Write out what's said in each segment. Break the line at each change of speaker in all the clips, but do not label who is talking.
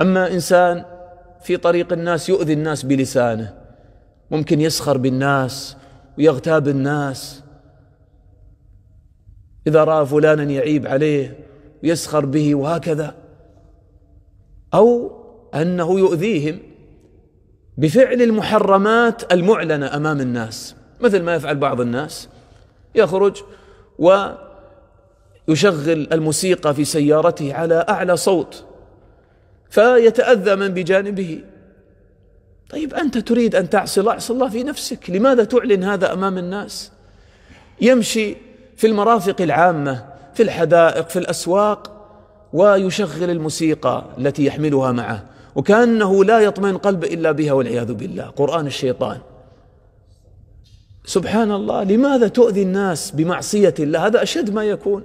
أما إنسان في طريق الناس يؤذي الناس بلسانه ممكن يسخر بالناس ويغتاب الناس إذا رأى فلانا يعيب عليه ويسخر به وهكذا أو أنه يؤذيهم بفعل المحرمات المعلنة أمام الناس مثل ما يفعل بعض الناس يخرج ويشغل الموسيقى في سيارته على أعلى صوت فيتأذى من بجانبه طيب أنت تريد أن تعصي الله اعصي الله في نفسك لماذا تعلن هذا أمام الناس يمشي في المرافق العامة في الحدائق في الأسواق ويشغل الموسيقى التي يحملها معه وكأنه لا يطمئن قلبه إلا بها والعياذ بالله قرآن الشيطان سبحان الله لماذا تؤذي الناس بمعصية الله هذا أشد ما يكون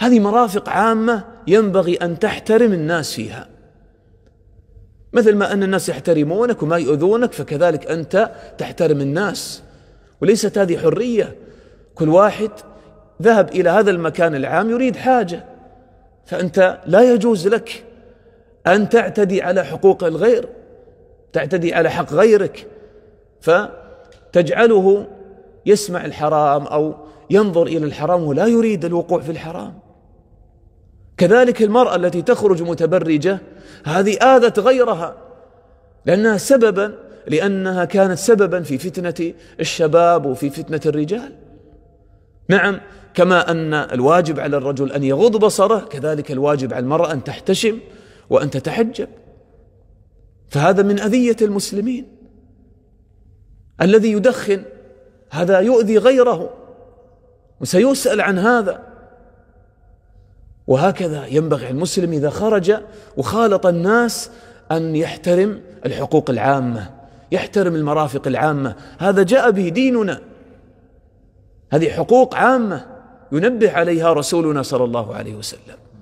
هذه مرافق عامة ينبغي أن تحترم الناس فيها مثل ما أن الناس يحترمونك وما يؤذونك فكذلك أنت تحترم الناس وليست هذه حرية كل واحد ذهب إلى هذا المكان العام يريد حاجة فأنت لا يجوز لك أن تعتدي على حقوق الغير تعتدي على حق غيرك فتجعله يسمع الحرام أو ينظر إلى الحرام ولا يريد الوقوع في الحرام كذلك المرأة التي تخرج متبرجة هذه آذت غيرها لأنها سببا لأنها كانت سببا في فتنة الشباب وفي فتنة الرجال نعم كما أن الواجب على الرجل أن يغض بصره كذلك الواجب على المرأة أن تحتشم وأن تتحجب فهذا من أذية المسلمين الذي يدخن هذا يؤذي غيره وسيسأل عن هذا وهكذا ينبغي المسلم إذا خرج وخالط الناس أن يحترم الحقوق العامة يحترم المرافق العامة هذا جاء به ديننا هذه حقوق عامة ينبه عليها رسولنا صلى الله عليه وسلم